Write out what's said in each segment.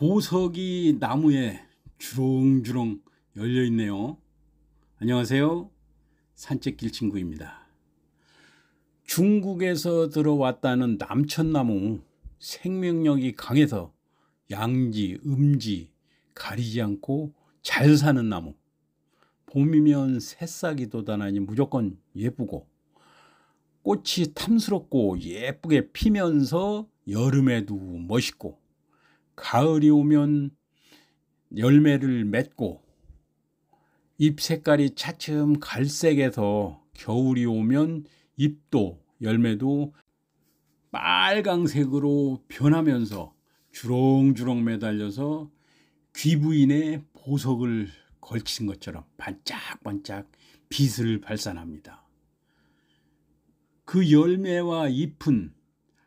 보석이 나무에 주렁주렁 열려 있네요. 안녕하세요. 산책길 친구입니다. 중국에서 들어왔다는 남천나무 생명력이 강해서 양지, 음지 가리지 않고 잘 사는 나무. 봄이면 새싹이 돋아나니 무조건 예쁘고 꽃이 탐스럽고 예쁘게 피면서 여름에도 멋있고 가을이 오면 열매를 맺고 잎 색깔이 차츰 갈색에서 겨울이 오면 잎도 열매도 빨강색으로 변하면서 주렁주렁 매달려서 귀부인의 보석을 걸친 것처럼 반짝반짝 빛을 발산합니다. 그 열매와 잎은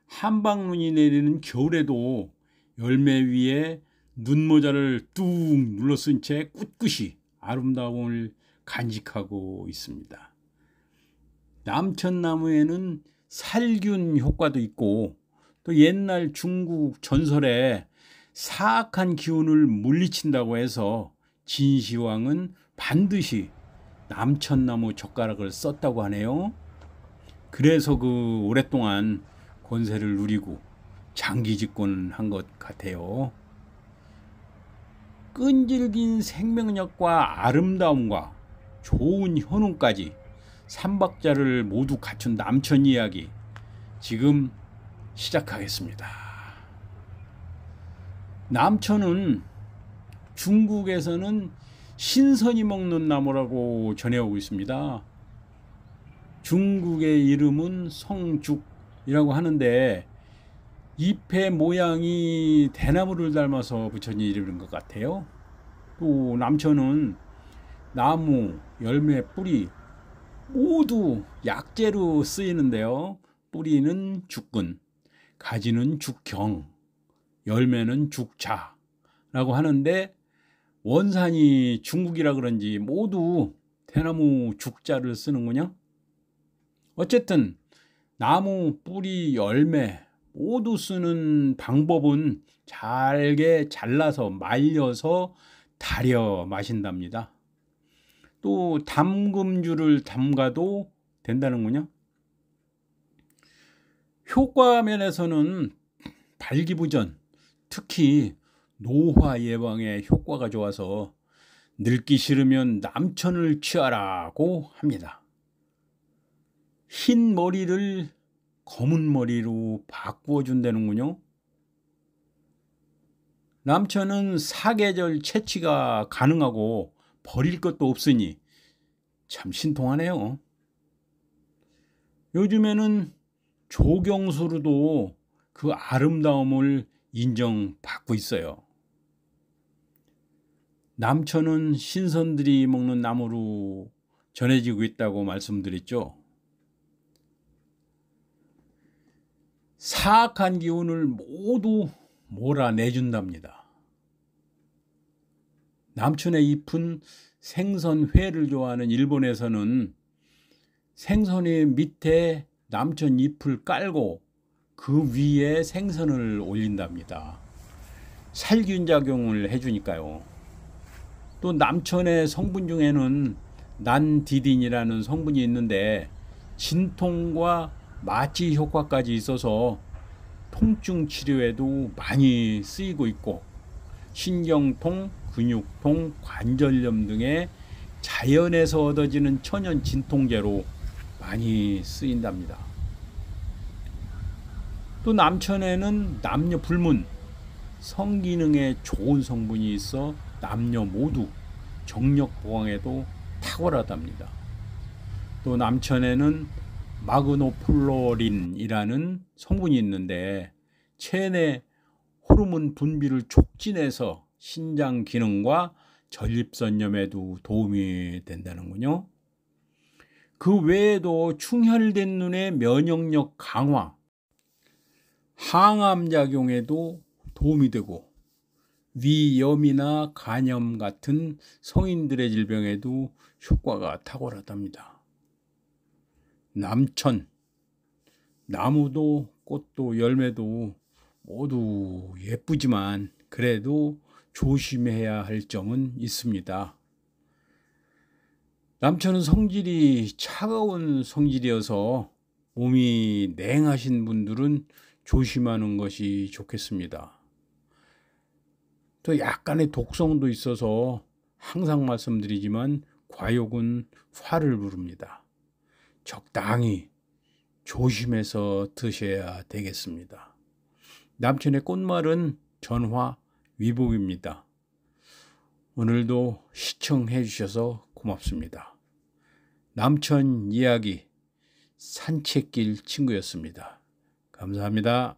한방눈이 내리는 겨울에도 열매 위에 눈모자를 뚝 눌러 쓴채 꿋꿋이 아름다움을 간직하고 있습니다. 남천나무에는 살균 효과도 있고 또 옛날 중국 전설에 사악한 기운을 물리친다고 해서 진시황은 반드시 남천나무 젓가락을 썼다고 하네요. 그래서 그 오랫동안 권세를 누리고 장기 집권한 것 같아요. 끈질긴 생명력과 아름다움과 좋은 현웅까지 삼박자를 모두 갖춘 남천 이야기 지금 시작하겠습니다. 남천은 중국에서는 신선이 먹는 나무라고 전해오고 있습니다. 중국의 이름은 성죽이라고 하는데 잎의 모양이 대나무를 닮아서 부처님 이름인 것 같아요. 또 남천은 나무, 열매, 뿌리 모두 약재로 쓰이는데요. 뿌리는 죽근, 가지는 죽경, 열매는 죽차라고 하는데 원산이 중국이라 그런지 모두 대나무 죽자를 쓰는군요. 어쨌든 나무, 뿌리, 열매, 모두 쓰는 방법은 잘게 잘라서 말려서 달여 마신답니다. 또 담금주를 담가도 된다는군요. 효과 면에서는 발기부전, 특히 노화 예방에 효과가 좋아서 늙기 싫으면 남천을 취하라고 합니다. 흰 머리를 검은 머리로 바꾸어 준다는군요. 남편은 사계절 채취가 가능하고 버릴 것도 없으니 참 신통하네요. 요즘에는 조경수로도 그 아름다움을 인정받고 있어요. 남천은 신선들이 먹는 나무로 전해지고 있다고 말씀드렸죠. 사악한 기운을 모두 몰아내준답니다. 남춘의 잎은 생선회를 좋아하는 일본에서는 생선회 밑에 남천 잎을 깔고 그 위에 생선을 올린답니다. 살균 작용을 해주니까요. 또 남천의 성분 중에는 난디딘이라는 성분이 있는데 진통과 마취 효과까지 있어서 통증 치료에도 많이 쓰이고 있고 신경통, 근육통, 관절염 등의 자연에서 얻어지는 천연 진통제로 많이 쓰인답니다. 또 남천에는 남녀 불문, 성기능에 좋은 성분이 있어 남녀 모두 정력 보강에도 탁월하답니다. 또 남천에는 마그노플로린이라는 성분이 있는데 체내 호르몬 분비를 촉진해서 신장 기능과 전립선염에도 도움이 된다는군요. 그 외에도 충혈된 눈의 면역력 강화, 항암 작용에도 도움이 되고 위염이나 간염 같은 성인들의 질병에도 효과가 탁월하답니다. 남천 나무도 꽃도 열매도 모두 예쁘지만 그래도 조심해야 할 점은 있습니다. 남천은 성질이 차가운 성질이어서 몸이 냉하신 분들은 조심하는 것이 좋겠습니다. 또 약간의 독성도 있어서 항상 말씀드리지만 과욕은 화를 부릅니다. 적당히 조심해서 드셔야 되겠습니다. 남친의 꽃말은 전화 위복입니다. 오늘도 시청해 주셔서 고맙습니다. 남천 이야기 산책길 친구였습니다. 감사합니다.